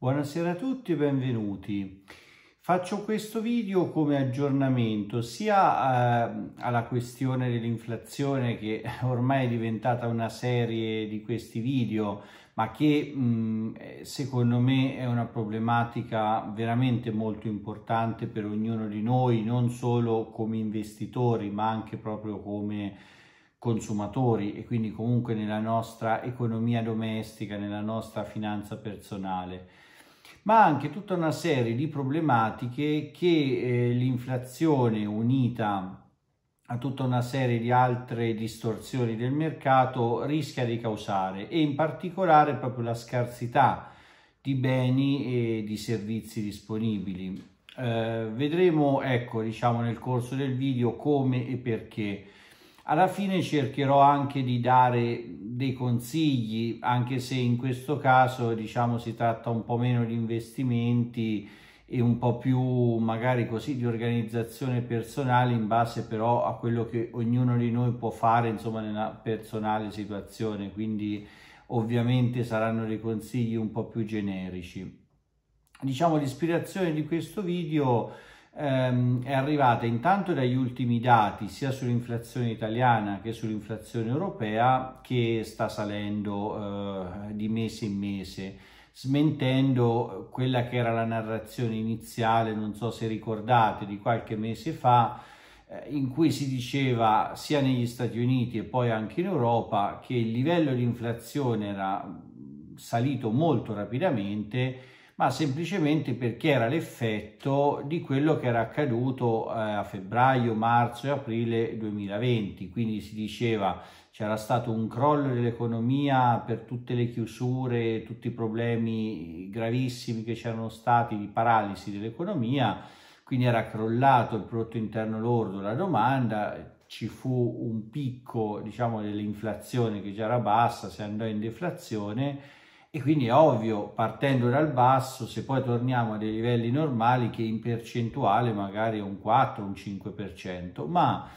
Buonasera a tutti e benvenuti. Faccio questo video come aggiornamento sia eh, alla questione dell'inflazione che ormai è diventata una serie di questi video, ma che mh, mm, eh, secondo me è una problematica veramente molto importante per ognuno di noi, non solo come investitori, ma anche proprio come consumatori e quindi comunque nella nostra economia domestica, nella nostra finanza personale ma anche tutta una serie di problematiche che eh, l'inflazione unita a tutta una serie di altre distorsioni del mercato rischia di causare e in particolare proprio la scarsità di beni e di servizi disponibili. Eh, vedremo, ecco, diciamo nel corso del video come e perché alla fine cercherò anche di dare dei consigli, anche se in questo caso diciamo si tratta un po' meno di investimenti e un po' più magari così di organizzazione personale in base però a quello che ognuno di noi può fare insomma nella personale situazione, quindi ovviamente saranno dei consigli un po' più generici. Diciamo l'ispirazione di questo video Ehm, è arrivata intanto dagli ultimi dati sia sull'inflazione italiana che sull'inflazione europea che sta salendo eh, di mese in mese smentendo quella che era la narrazione iniziale, non so se ricordate, di qualche mese fa, eh, in cui si diceva sia negli Stati Uniti e poi anche in Europa che il livello di inflazione era salito molto rapidamente ma semplicemente perché era l'effetto di quello che era accaduto eh, a febbraio, marzo e aprile 2020, quindi si diceva c'era stato un crollo dell'economia per tutte le chiusure, tutti i problemi gravissimi che c'erano stati di paralisi dell'economia, quindi era crollato il prodotto interno lordo, la domanda, ci fu un picco diciamo dell'inflazione che già era bassa, si andò in deflazione e quindi è ovvio, partendo dal basso, se poi torniamo a dei livelli normali, che in percentuale magari è un 4, un 5%, ma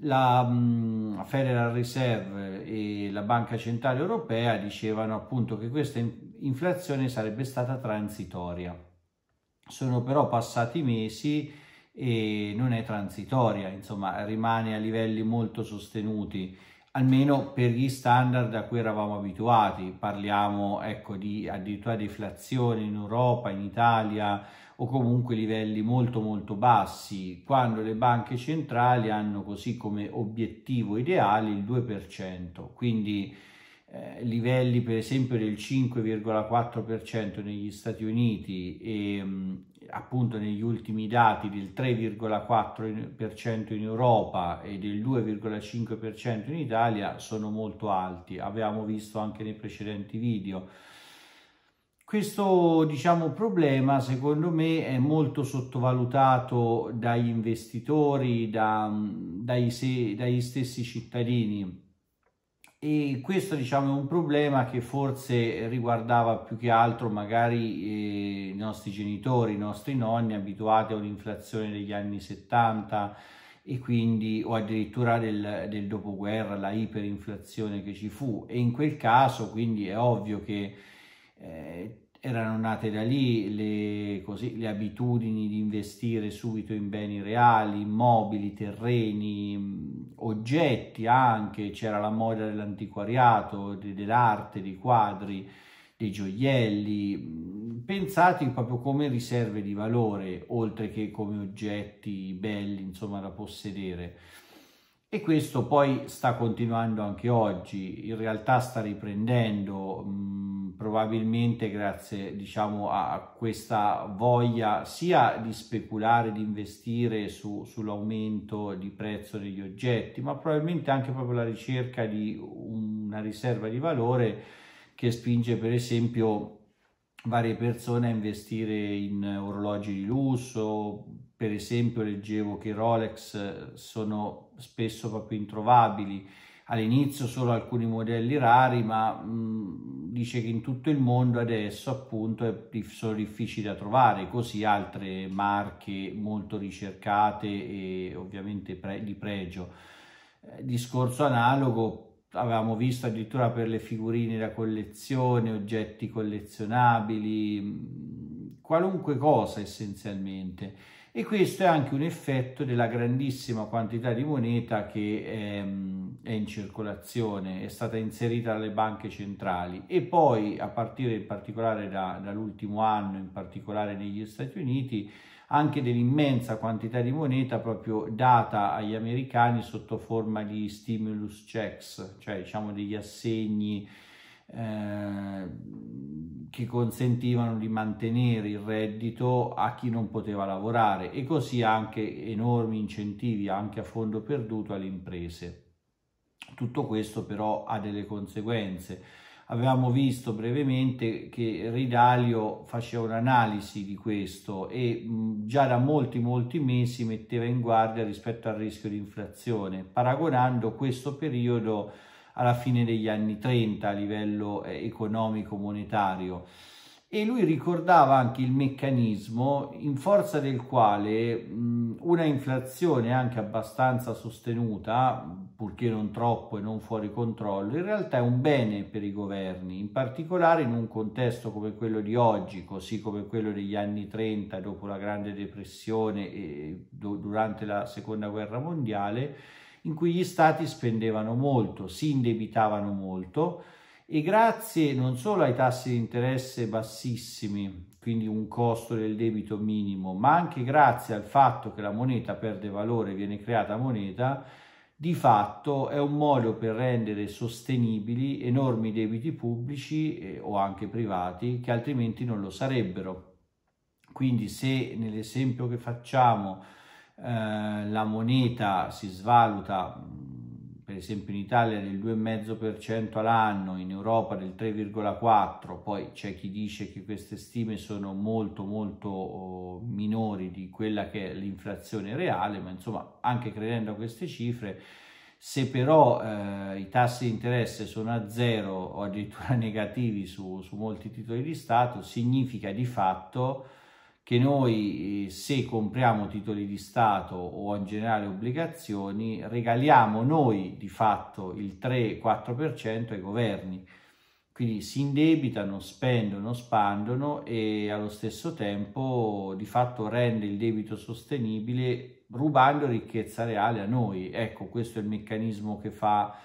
la mm, Federal Reserve e la Banca Centrale Europea dicevano appunto che questa inflazione sarebbe stata transitoria. Sono però passati mesi e non è transitoria, insomma rimane a livelli molto sostenuti almeno per gli standard a cui eravamo abituati. Parliamo ecco, di addirittura deflazione in Europa, in Italia o comunque livelli molto molto bassi, quando le banche centrali hanno così come obiettivo ideale il 2%, quindi eh, livelli per esempio del 5,4% negli Stati Uniti e, ehm, appunto negli ultimi dati del 3,4% in Europa e del 2,5% in Italia sono molto alti, avevamo visto anche nei precedenti video. Questo diciamo, problema secondo me è molto sottovalutato dagli investitori, da, dai, dagli stessi cittadini e questo diciamo è un problema che forse riguardava più che altro magari eh, i nostri genitori, i nostri nonni abituati a un'inflazione degli anni 70 e quindi o addirittura del, del dopoguerra, la iperinflazione che ci fu e in quel caso quindi è ovvio che eh, erano nate da lì le, così, le abitudini di investire subito in beni reali, immobili, terreni, oggetti anche, c'era la moda dell'antiquariato, dell'arte, dei quadri, dei gioielli, pensati proprio come riserve di valore, oltre che come oggetti belli, insomma, da possedere e questo poi sta continuando anche oggi, in realtà sta riprendendo mh, mm, probabilmente grazie diciamo, a questa voglia sia di speculare, di investire su, sull'aumento di prezzo degli oggetti, ma probabilmente anche proprio la ricerca di una riserva di valore che spinge per esempio varie persone a investire in orologi di lusso, per esempio leggevo che Rolex eh, sono spesso proprio introvabili. All'inizio solo alcuni modelli rari, ma mh, dice che in tutto il mondo adesso appunto è, sono difficili da trovare, così altre marche molto ricercate e ovviamente pre, di pregio. Eh, discorso analogo avevamo visto addirittura per le figurine da collezione, oggetti collezionabili, qualunque cosa essenzialmente e questo è anche un effetto della grandissima quantità di moneta che è, ehm, è in circolazione, è stata inserita dalle banche centrali e poi a partire in particolare da, dall'ultimo anno, in particolare negli Stati Uniti, anche dell'immensa quantità di moneta proprio data agli americani sotto forma di stimulus checks, cioè diciamo degli assegni Ehm, che consentivano di mantenere il reddito a chi non poteva lavorare e così anche enormi incentivi anche a fondo perduto alle imprese. Tutto questo però ha delle conseguenze. Avevamo visto brevemente che Ridalio faceva un'analisi di questo e già da molti molti mesi metteva in guardia rispetto al rischio di inflazione, paragonando questo periodo alla fine degli anni 30 a livello eh, economico monetario e lui ricordava anche il meccanismo in forza del quale mh, una inflazione anche abbastanza sostenuta, purché non troppo e non fuori controllo, in realtà è un bene per i governi, in particolare in un contesto come quello di oggi, così come quello degli anni 30 dopo la Grande Depressione e do, durante la Seconda Guerra Mondiale, in cui gli stati spendevano molto, si indebitavano molto e grazie non solo ai tassi di interesse bassissimi, quindi un costo del debito minimo, ma anche grazie al fatto che la moneta perde valore, viene creata moneta, di fatto è un modo per rendere sostenibili enormi debiti pubblici eh, o anche privati che altrimenti non lo sarebbero. Quindi se nell'esempio che facciamo eh, la moneta si svaluta mm, per esempio in Italia del 2,5% all'anno, in Europa del 3,4%, poi c'è chi dice che queste stime sono molto molto oh, minori di quella che è l'inflazione reale, ma insomma anche credendo a queste cifre, se però eh, i tassi di interesse sono a zero o addirittura negativi su, su molti titoli di Stato, significa di fatto che noi eh, se compriamo titoli di Stato o in generale obbligazioni regaliamo noi di fatto il 3-4% ai governi. Quindi si indebitano, spendono, spandono e allo stesso tempo di fatto rende il debito sostenibile rubando ricchezza reale a noi. Ecco, questo è il meccanismo che fa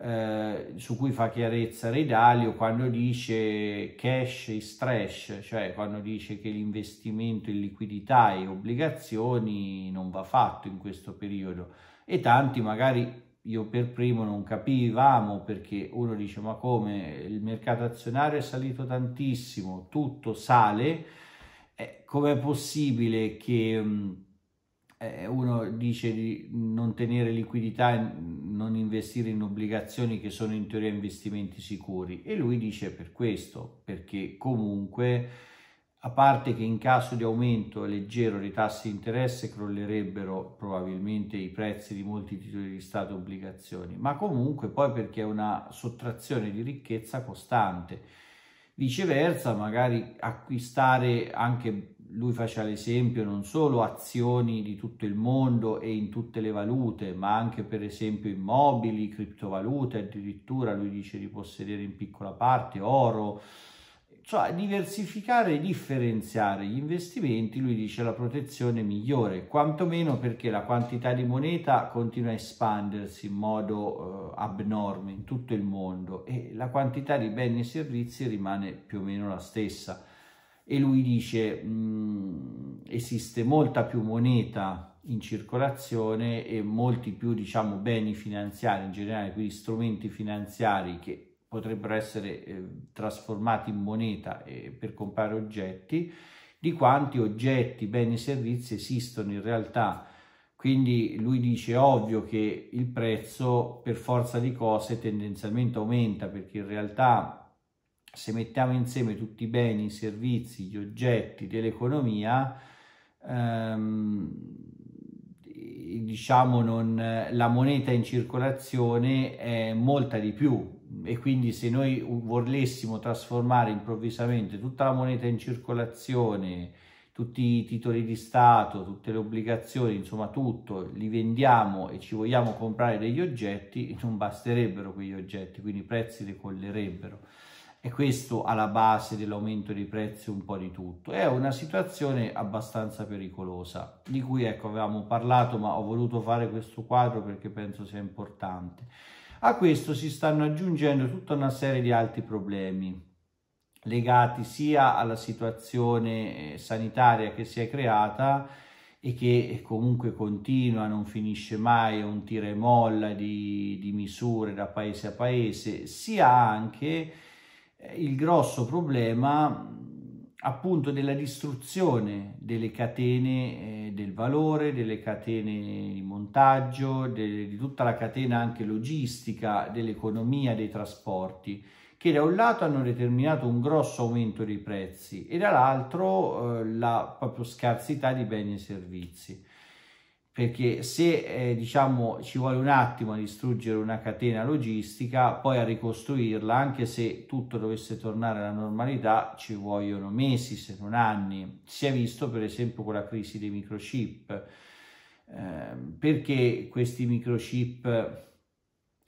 eh, su cui fa chiarezza Redalio quando dice cash e stress, cioè quando dice che l'investimento in liquidità e obbligazioni non va fatto in questo periodo e tanti magari io per primo non capivamo perché uno dice ma come il mercato azionario è salito tantissimo, tutto sale, eh, com'è possibile che... Mh, eh, uno dice di non tenere liquidità e non investire in obbligazioni che sono in teoria investimenti sicuri e lui dice per questo, perché comunque a parte che in caso di aumento leggero dei tassi di interesse crollerebbero probabilmente i prezzi di molti titoli di Stato e obbligazioni, ma comunque poi perché è una sottrazione di ricchezza costante. Viceversa, magari acquistare anche lui faceva l'esempio non solo azioni di tutto il mondo e in tutte le valute, ma anche per esempio immobili, criptovalute, addirittura lui dice di possedere in piccola parte oro, cioè diversificare e differenziare gli investimenti, lui dice la protezione migliore, quantomeno perché la quantità di moneta continua a espandersi in modo eh, abnorme in tutto il mondo e la quantità di beni e servizi rimane più o meno la stessa e lui dice mh, mm, esiste molta più moneta in circolazione e molti più diciamo beni finanziari in generale quindi strumenti finanziari che potrebbero essere eh, trasformati in moneta eh, per comprare oggetti di quanti oggetti beni e servizi esistono in realtà quindi lui dice ovvio che il prezzo per forza di cose tendenzialmente aumenta perché in realtà se mettiamo insieme tutti i beni, i servizi, gli oggetti dell'economia, ehm, diciamo non, la moneta in circolazione è molta di più e quindi se noi volessimo trasformare improvvisamente tutta la moneta in circolazione, tutti i titoli di Stato, tutte le obbligazioni, insomma tutto, li vendiamo e ci vogliamo comprare degli oggetti, non basterebbero quegli oggetti, quindi i prezzi decollerebbero e questo alla base dell'aumento dei prezzi un po' di tutto. È una situazione abbastanza pericolosa, di cui ecco avevamo parlato, ma ho voluto fare questo quadro perché penso sia importante. A questo si stanno aggiungendo tutta una serie di altri problemi legati sia alla situazione eh, sanitaria che si è creata e che eh, comunque continua, non finisce mai, è un tira e molla di, di misure da paese a paese, sia anche eh, il grosso problema appunto della distruzione delle catene eh, del valore, delle catene di montaggio, de, di tutta la catena anche logistica, dell'economia, dei trasporti, che da un lato hanno determinato un grosso aumento dei prezzi e dall'altro eh, la proprio scarsità di beni e servizi perché se eh, diciamo ci vuole un attimo a distruggere una catena logistica, poi a ricostruirla, anche se tutto dovesse tornare alla normalità, ci vogliono mesi se non anni. Si è visto per esempio con la crisi dei microchip, eh, perché questi microchip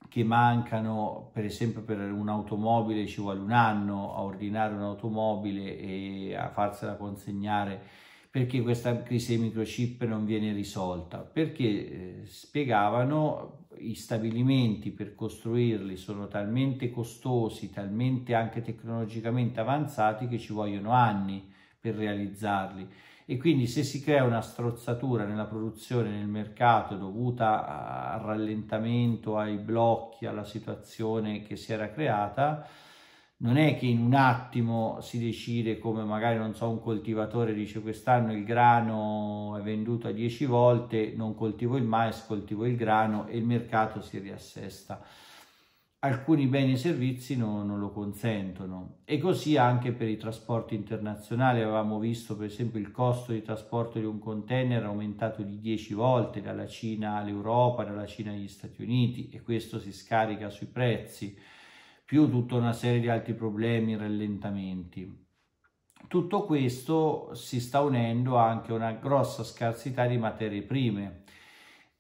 che mancano, per esempio per un'automobile ci vuole un anno a ordinare un'automobile e a farsela consegnare perché questa crisi dei microchip non viene risolta? Perché eh, spiegavano i stabilimenti per costruirli sono talmente costosi, talmente anche tecnologicamente avanzati che ci vogliono anni per realizzarli e quindi se si crea una strozzatura nella produzione, nel mercato dovuta al rallentamento, ai blocchi, alla situazione che si era creata, non è che in un attimo si decide come magari non so un coltivatore dice quest'anno il grano è venduto a 10 volte non coltivo il mais coltivo il grano e il mercato si riassesta alcuni beni e servizi non, non lo consentono e così anche per i trasporti internazionali avevamo visto per esempio il costo di trasporto di un container aumentato di 10 volte dalla Cina all'Europa dalla Cina agli Stati Uniti e questo si scarica sui prezzi più tutta una serie di altri problemi, rallentamenti. Tutto questo si sta unendo anche a una grossa scarsità di materie prime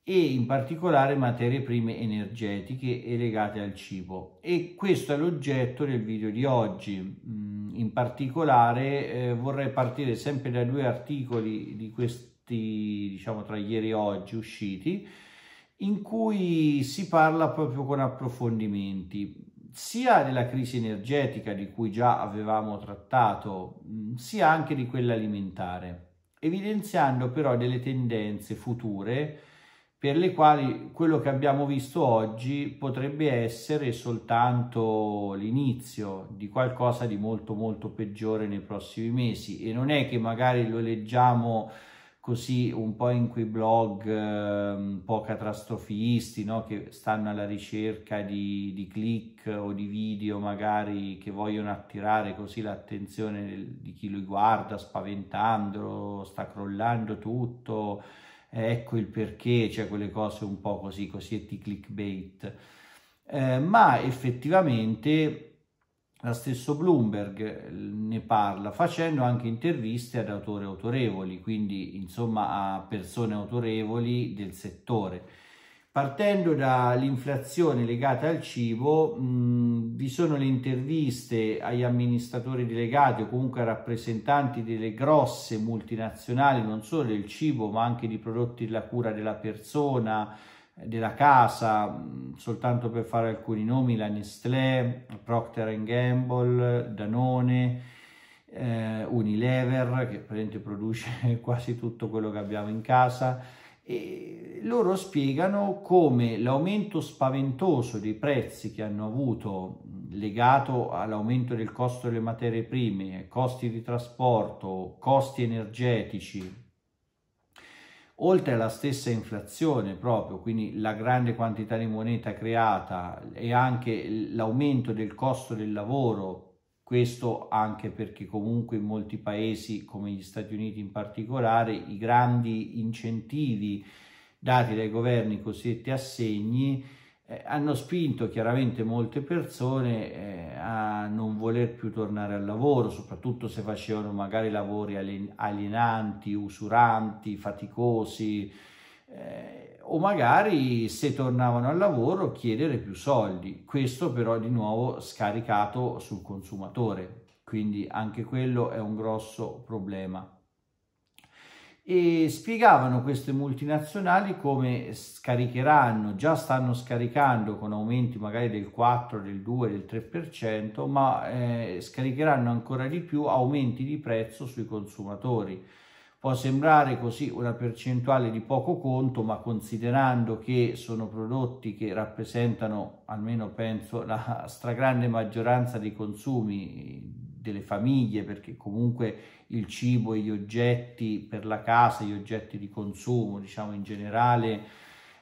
e in particolare materie prime energetiche e legate al cibo. E questo è l'oggetto del video di oggi. Mm, in particolare eh, vorrei partire sempre da due articoli di questi, diciamo, tra ieri e oggi usciti, in cui si parla proprio con approfondimenti sia della crisi energetica di cui già avevamo trattato, sia anche di quella alimentare, evidenziando però delle tendenze future per le quali quello che abbiamo visto oggi potrebbe essere soltanto l'inizio di qualcosa di molto molto peggiore nei prossimi mesi e non è che magari lo leggiamo così un po' in quei blog eh, un po' catastrofisti no? che stanno alla ricerca di, di, click o di video magari che vogliono attirare così l'attenzione di chi lo guarda spaventandolo, sta crollando tutto, ecco il perché, cioè quelle cose un po' così, così e ti clickbait. Eh, ma effettivamente la stesso Bloomberg eh, ne parla facendo anche interviste ad autori autorevoli, quindi insomma a persone autorevoli del settore. Partendo dall'inflazione legata al cibo, mh, mm, vi sono le interviste agli amministratori delegati o comunque a rappresentanti delle grosse multinazionali, non solo del cibo ma anche di prodotti della cura della persona, della casa, mm, soltanto per fare alcuni nomi, la Nestlé, Procter Gamble, Danone, eh, Unilever, che praticamente produce quasi tutto quello che abbiamo in casa, e loro spiegano come l'aumento spaventoso dei prezzi che hanno avuto legato all'aumento del costo delle materie prime, costi di trasporto, costi energetici, oltre alla stessa inflazione proprio, quindi la grande quantità di moneta creata e anche l'aumento del costo del lavoro, questo anche perché comunque in molti paesi come gli Stati Uniti in particolare i grandi incentivi dati dai governi cosiddetti assegni eh, hanno spinto chiaramente molte persone eh, a non voler più tornare al lavoro, soprattutto se facevano magari lavori alienanti, usuranti, faticosi, eh, o magari se tornavano al lavoro chiedere più soldi. Questo però di nuovo scaricato sul consumatore, quindi anche quello è un grosso problema e spiegavano queste multinazionali come scaricheranno, già stanno scaricando con aumenti magari del 4, del 2, del 3%, ma eh, scaricheranno ancora di più aumenti di prezzo sui consumatori. Può sembrare così una percentuale di poco conto, ma considerando che sono prodotti che rappresentano, almeno penso, la stragrande maggioranza dei consumi delle famiglie, perché comunque il cibo e gli oggetti per la casa, gli oggetti di consumo, diciamo in generale,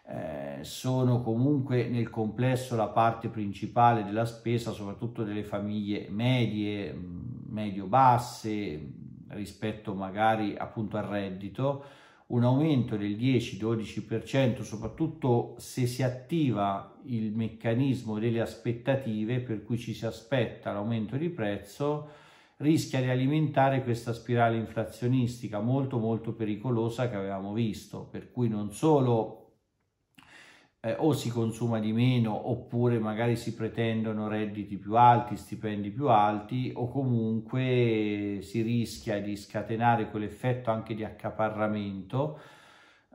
eh, sono comunque nel complesso la parte principale della spesa, soprattutto delle famiglie medie, medio-basse, rispetto magari appunto al reddito un aumento del 10-12%, soprattutto se si attiva il meccanismo delle aspettative, per cui ci si aspetta l'aumento di prezzo, rischia di alimentare questa spirale inflazionistica molto molto pericolosa che avevamo visto, per cui non solo eh, o si consuma di meno oppure magari si pretendono redditi più alti, stipendi più alti o comunque si rischia di scatenare quell'effetto anche di accaparramento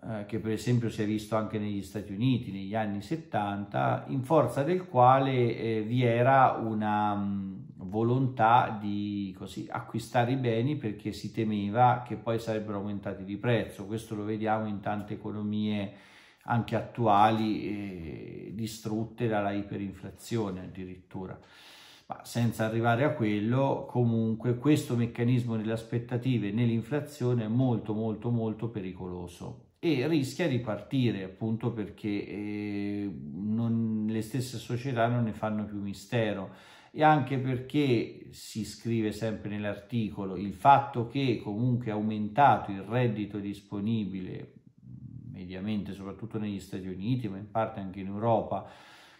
eh, che per esempio si è visto anche negli Stati Uniti negli anni 70 in forza del quale eh, vi era una um, volontà di così, acquistare i beni perché si temeva che poi sarebbero aumentati di prezzo questo lo vediamo in tante economie anche attuali eh, distrutte dalla iperinflazione addirittura. Ma senza arrivare a quello, comunque questo meccanismo delle aspettative nell'inflazione è molto molto molto pericoloso e rischia di partire appunto perché eh, non, le stesse società non ne fanno più mistero e anche perché si scrive sempre nell'articolo il fatto che comunque è aumentato il reddito disponibile mediamente, soprattutto negli Stati Uniti, ma in parte anche in Europa,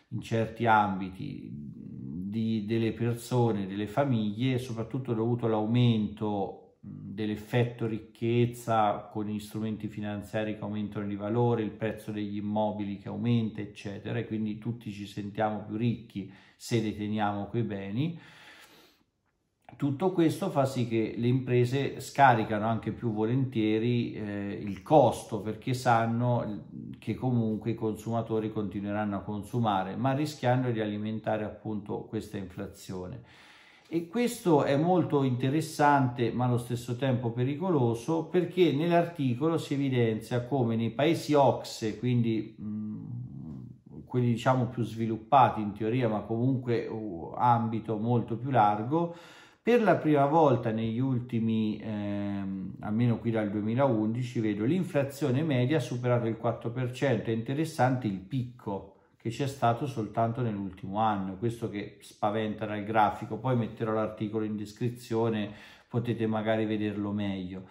in certi ambiti, di, delle persone, delle famiglie, soprattutto dovuto all'aumento dell'effetto ricchezza con gli strumenti finanziari che aumentano di valore, il prezzo degli immobili che aumenta, eccetera, e quindi tutti ci sentiamo più ricchi se deteniamo quei beni tutto questo fa sì che le imprese scaricano anche più volentieri eh, il costo perché sanno mm, che comunque i consumatori continueranno a consumare, ma rischiando di alimentare appunto questa inflazione. E questo è molto interessante ma allo stesso tempo pericoloso perché nell'articolo si evidenzia come nei paesi OXE, quindi mh, mm, quelli diciamo più sviluppati in teoria ma comunque uh, ambito molto più largo, per la prima volta negli ultimi, ehm, almeno qui dal 2011, vedo l'inflazione media ha superato il 4%, è interessante il picco che c'è stato soltanto nell'ultimo anno, questo che spaventa dal grafico, poi metterò l'articolo in descrizione, potete magari vederlo meglio.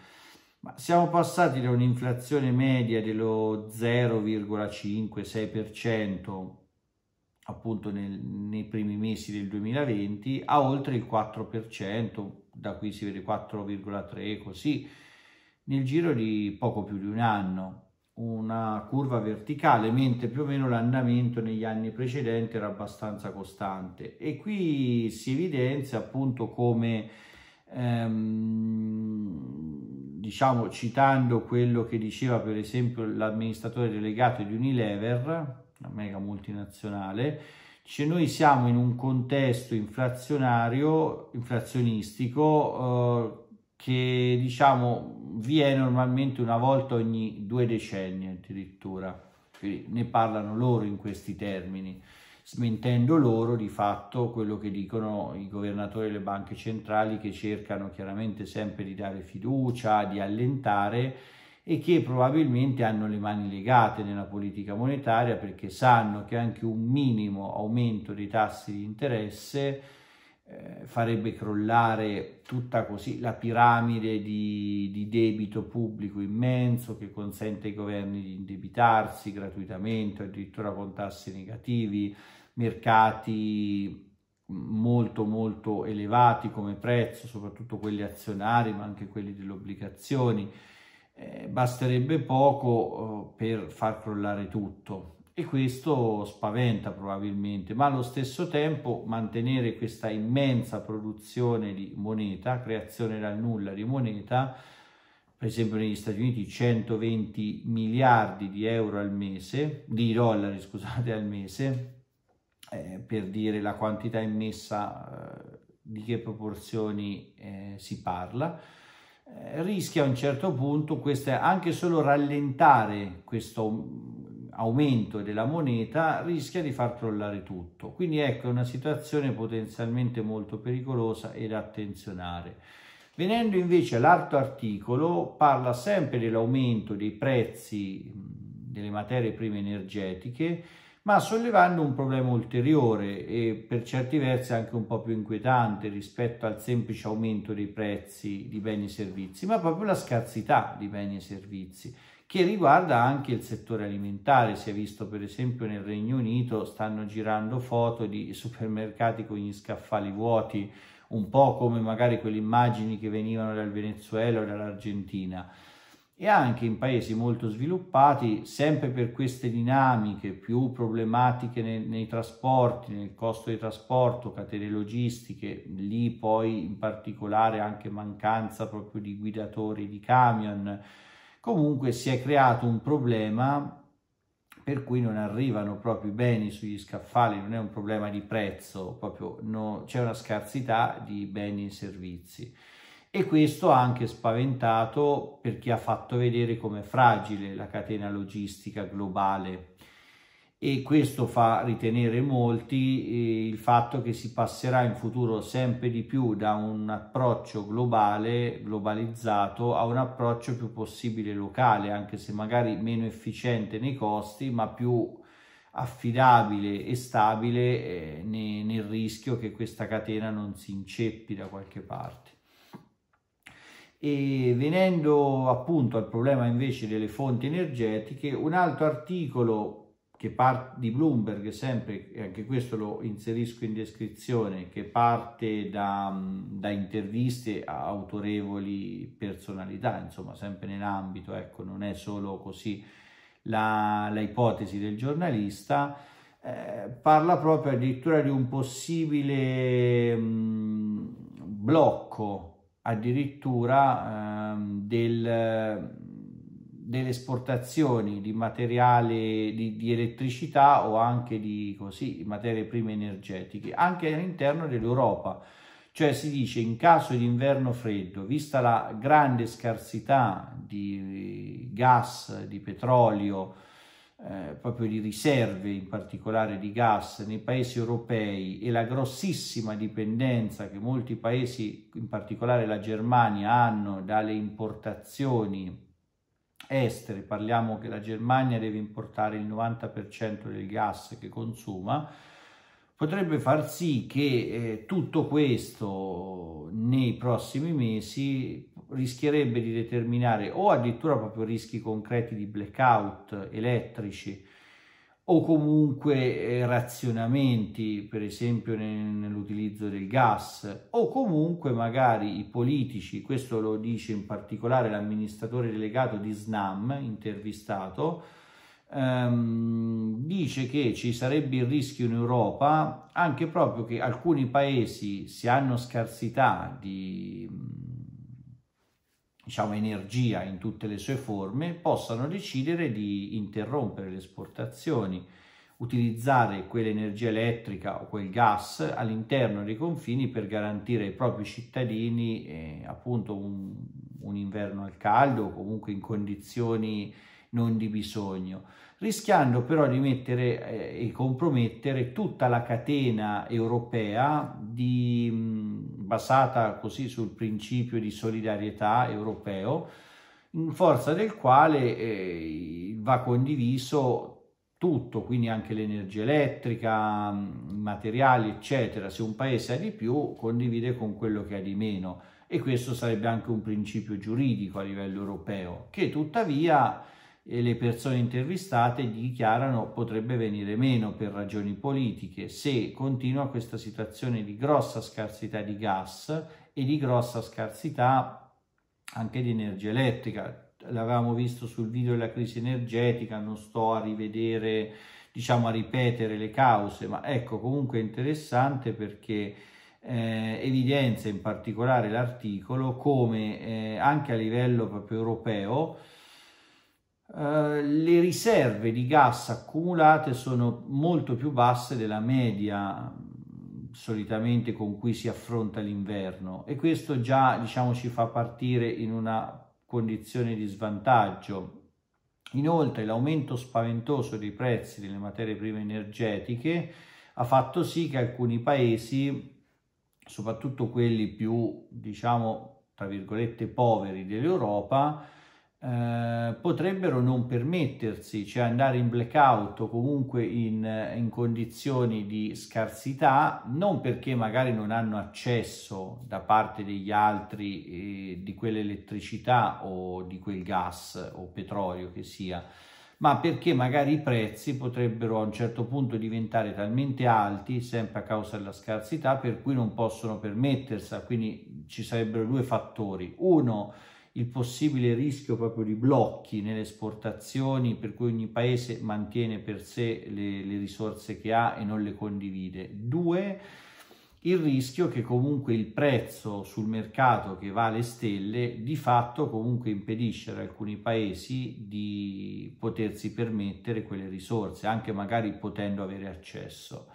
Ma siamo passati da un'inflazione media dello 0,5-6% appunto nel, nei primi mesi del 2020 a oltre il 4%, da qui si vede 4,3 così, nel giro di poco più di un anno, una curva verticale, mentre più o meno l'andamento negli anni precedenti era abbastanza costante e qui si evidenzia appunto come ehm, diciamo citando quello che diceva per esempio l'amministratore delegato di Unilever una mega multinazionale, dice noi siamo in un contesto inflazionario, inflazionistico, eh, che diciamo vi è normalmente una volta ogni due decenni addirittura, Quindi ne parlano loro in questi termini smentendo loro di fatto quello che dicono i governatori delle banche centrali che cercano chiaramente sempre di dare fiducia, di allentare e che probabilmente hanno le mani legate nella politica monetaria perché sanno che anche un minimo aumento dei tassi di interesse eh, farebbe crollare tutta così la piramide di, di, debito pubblico immenso che consente ai governi di indebitarsi gratuitamente, addirittura con tassi negativi, mercati molto molto elevati come prezzo, soprattutto quelli azionari ma anche quelli delle obbligazioni, eh, basterebbe poco eh, per far crollare tutto e questo spaventa probabilmente, ma allo stesso tempo mantenere questa immensa produzione di moneta, creazione dal nulla di moneta, per esempio negli Stati Uniti 120 miliardi di euro al mese, di dollari scusate al mese, eh, per dire la quantità immessa eh, di che proporzioni eh, si parla, eh, rischia a un certo punto questa, anche solo rallentare questo mm, aumento della moneta rischia di far crollare tutto. Quindi ecco, una situazione potenzialmente molto pericolosa e da attenzionare. Venendo invece all'altro articolo, parla sempre dell'aumento dei prezzi mm, delle materie prime energetiche ma sollevando un problema ulteriore e per certi versi anche un po' più inquietante rispetto al semplice aumento dei prezzi di beni e servizi, ma proprio la scarsità di beni e servizi che riguarda anche il settore alimentare. Si è visto per esempio nel Regno Unito stanno girando foto di supermercati con gli scaffali vuoti, un po' come magari quelle immagini che venivano dal Venezuela o dall'Argentina e anche in paesi molto sviluppati, sempre per queste dinamiche più problematiche nei, nei trasporti, nel costo di trasporto, catene logistiche, lì poi in particolare anche mancanza proprio di guidatori di camion, comunque si è creato un problema per cui non arrivano proprio i beni sugli scaffali, non è un problema di prezzo, proprio no, c'è una scarsità di beni e servizi e questo ha anche spaventato per chi ha fatto vedere come fragile la catena logistica globale e questo fa ritenere molti eh, il fatto che si passerà in futuro sempre di più da un approccio globale, globalizzato, a un approccio più possibile locale, anche se magari meno efficiente nei costi, ma più affidabile e stabile eh, nel rischio che questa catena non si inceppi da qualche parte. E venendo appunto al problema invece delle fonti energetiche, un altro articolo che parte di Bloomberg, sempre, anche questo lo inserisco in descrizione, che parte da, da interviste a autorevoli personalità, insomma sempre nell'ambito, ecco, non è solo così la, la ipotesi del giornalista, eh, parla proprio addirittura di un possibile mh, blocco addirittura ehm, del, delle esportazioni di materiale di, di, elettricità o anche di così, materie prime energetiche anche all'interno dell'Europa. Cioè si dice in caso di inverno freddo, vista la grande scarsità di gas, di petrolio, eh, proprio di riserve, in particolare di gas, nei paesi europei e la grossissima dipendenza che molti paesi, in particolare la Germania, hanno dalle importazioni estere, parliamo che la Germania deve importare il 90% del gas che consuma, potrebbe far sì che eh, tutto questo nei prossimi mesi rischierebbe di determinare o addirittura proprio rischi concreti di blackout elettrici o comunque eh, razionamenti, per esempio nell'utilizzo del gas, o comunque magari i politici, questo lo dice in particolare l'amministratore delegato di SNAM intervistato, ehm, dice che ci sarebbe il rischio in Europa anche proprio che alcuni paesi, se hanno scarsità di mm, diciamo, energia in tutte le sue forme, possano decidere di interrompere le esportazioni utilizzare quell'energia elettrica o quel gas all'interno dei confini per garantire ai propri cittadini eh, appunto un, un, inverno al caldo o comunque in condizioni non di bisogno, rischiando però di mettere eh, e compromettere tutta la catena europea di, basata così sul principio di solidarietà europeo, in forza del quale eh, va condiviso tutto, quindi anche l'energia elettrica, i materiali, eccetera. Se un paese ha di più, condivide con quello che ha di meno. E questo sarebbe anche un principio giuridico a livello europeo, che tuttavia e le persone intervistate dichiarano potrebbe venire meno per ragioni politiche se continua questa situazione di grossa scarsità di gas e di grossa scarsità anche di energia elettrica. L'avevamo visto sul video della crisi energetica, non sto a rivedere, diciamo a ripetere le cause, ma ecco comunque interessante perché eh, evidenzia in particolare l'articolo come eh, anche a livello proprio europeo eh, le riserve di gas accumulate sono molto più basse della media mm, solitamente con cui si affronta l'inverno e questo già diciamo ci fa partire in una condizione di svantaggio. Inoltre l'aumento spaventoso dei prezzi delle materie prime energetiche ha fatto sì che alcuni paesi, soprattutto quelli più diciamo tra virgolette poveri dell'Europa, eh, potrebbero non permettersi, cioè andare in blackout o comunque in, in condizioni di scarsità, non perché magari non hanno accesso da parte degli altri eh, di quell'elettricità o di quel gas o petrolio che sia, ma perché magari i prezzi potrebbero a un certo punto diventare talmente alti, sempre a causa della scarsità, per cui non possono permettersela. Quindi ci sarebbero due fattori. Uno, il possibile rischio proprio di blocchi nelle esportazioni per cui ogni paese mantiene per sé le, le risorse che ha e non le condivide. Due, il rischio che comunque il prezzo sul mercato che va alle stelle di fatto comunque impedisce ad alcuni paesi di potersi permettere quelle risorse, anche magari potendo avere accesso.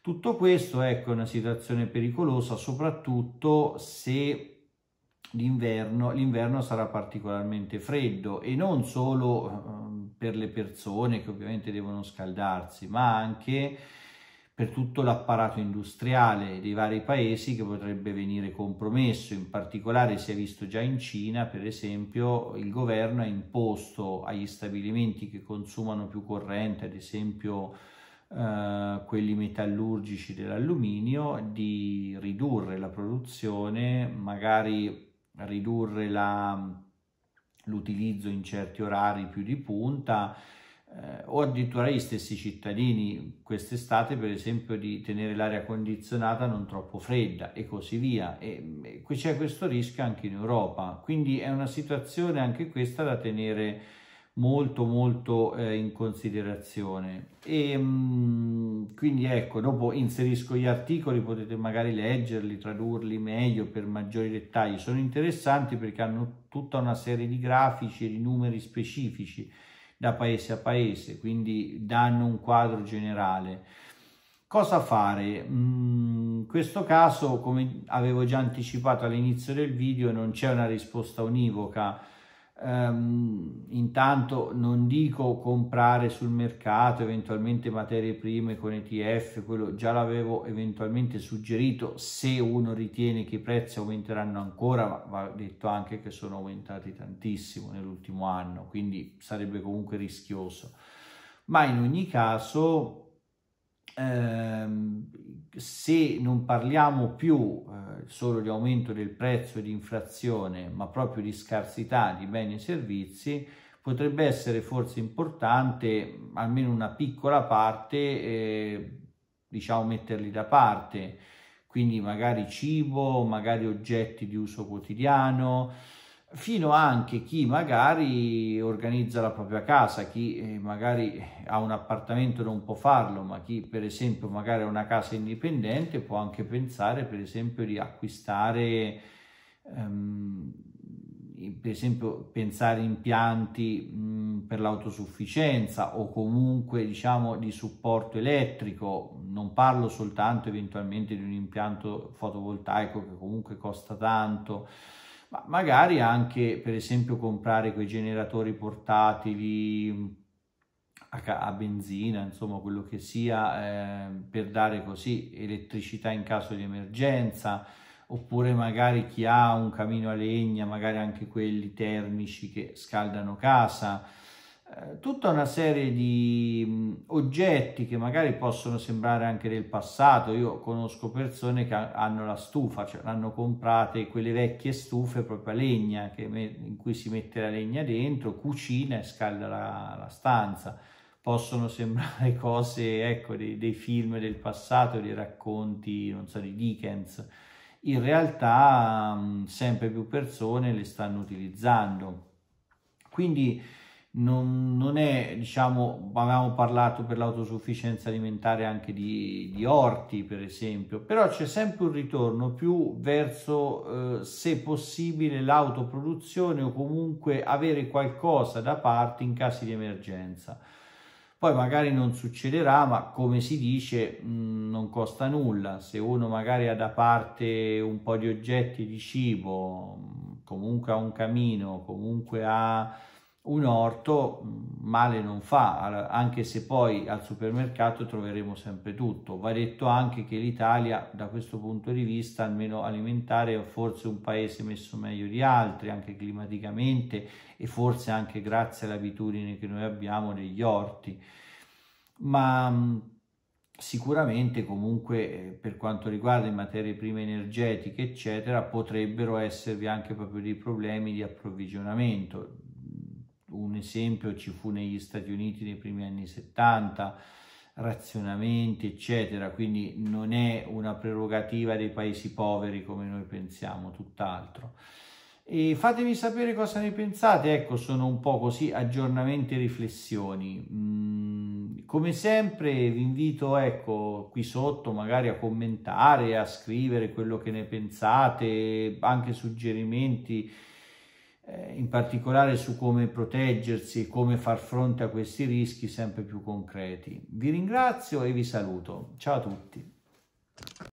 Tutto questo ecco, è una situazione pericolosa, soprattutto se l'inverno, l'inverno sarà particolarmente freddo e non solo eh, per le persone che ovviamente devono scaldarsi, ma anche per tutto l'apparato industriale dei vari paesi che potrebbe venire compromesso. In particolare si è visto già in Cina, per esempio, il governo ha imposto agli stabilimenti che consumano più corrente, ad esempio eh, quelli metallurgici dell'alluminio, di ridurre la produzione magari ridurre l'utilizzo in certi orari più di punta eh, o addirittura gli stessi cittadini quest'estate per esempio di tenere l'aria condizionata non troppo fredda e così via e, e c'è questo rischio anche in Europa quindi è una situazione anche questa da tenere molto molto eh, in considerazione e ehm, mh, quindi ecco dopo inserisco gli articoli potete magari leggerli tradurli meglio per maggiori dettagli sono interessanti perché hanno tutta una serie di grafici e di numeri specifici da paese a paese quindi danno un quadro generale cosa fare mh, mm, in questo caso come avevo già anticipato all'inizio del video non c'è una risposta univoca Um, intanto non dico comprare sul mercato eventualmente materie prime con ETF, quello già l'avevo eventualmente suggerito se uno ritiene che i prezzi aumenteranno ancora, ma va detto anche che sono aumentati tantissimo nell'ultimo anno, quindi sarebbe comunque rischioso. Ma in ogni caso ehm, se non parliamo più eh, solo di aumento del prezzo e di inflazione, ma proprio di scarsità di beni e servizi, potrebbe essere forse importante almeno una piccola parte, eh, diciamo, metterli da parte, quindi magari cibo, magari oggetti di uso quotidiano fino anche chi magari organizza la propria casa, chi eh, magari ha un appartamento non può farlo, ma chi per esempio magari ha una casa indipendente può anche pensare per esempio di acquistare, um, per esempio pensare impianti um, per l'autosufficienza o comunque diciamo di supporto elettrico, non parlo soltanto eventualmente di un impianto fotovoltaico che comunque costa tanto, ma magari anche per esempio comprare quei generatori portatili mm, a, benzina, insomma quello che sia, eh, per dare così elettricità in caso di emergenza, oppure magari chi ha un camino a legna, magari anche quelli termici che scaldano casa eh, tutta una serie di oggetti che magari possono sembrare anche del passato. Io conosco persone che hanno la stufa, cioè hanno comprate quelle vecchie stufe proprio a legna in cui si mette la legna dentro, cucina e scalda la, la stanza. Possono sembrare cose, ecco, dei, dei, film del passato, dei racconti, non so, di Dickens. In realtà sempre più persone le stanno utilizzando. Quindi non, non, è, diciamo, avevamo parlato per l'autosufficienza alimentare anche di, di orti, per esempio, però c'è sempre un ritorno più verso, eh, se possibile, l'autoproduzione o comunque avere qualcosa da parte in caso di emergenza. Poi magari non succederà, ma come si dice, mh, mm, non costa nulla. Se uno magari ha da parte un po' di oggetti di cibo, mm, comunque ha un camino, comunque ha un orto mm, male non fa, anche se poi al supermercato troveremo sempre tutto. Va detto anche che l'Italia, da questo punto di vista, almeno alimentare, è forse un paese messo meglio di altri, anche climaticamente e forse anche grazie all'abitudine che noi abbiamo degli orti. Ma mm, sicuramente comunque eh, per quanto riguarda le materie prime energetiche eccetera potrebbero esservi anche proprio dei problemi di approvvigionamento un esempio ci fu negli Stati Uniti nei primi anni 70, razionamenti, eccetera, quindi non è una prerogativa dei paesi poveri come noi pensiamo, tutt'altro. E fatemi sapere cosa ne pensate, ecco, sono un po' così aggiornamenti e riflessioni. Mm, come sempre vi invito, ecco, qui sotto magari a commentare, a scrivere quello che ne pensate, anche suggerimenti eh, in particolare su come proteggersi e come far fronte a questi rischi sempre più concreti. Vi ringrazio e vi saluto. Ciao a tutti.